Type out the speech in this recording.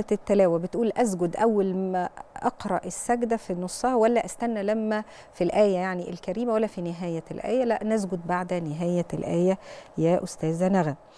سجدة التلاوة بتقول أسجد أول ما أقرأ السجدة في نصها ولا أستنى لما في الآية يعني الكريمة ولا في نهاية الآية لا نسجد بعد نهاية الآية يا أستاذة نغم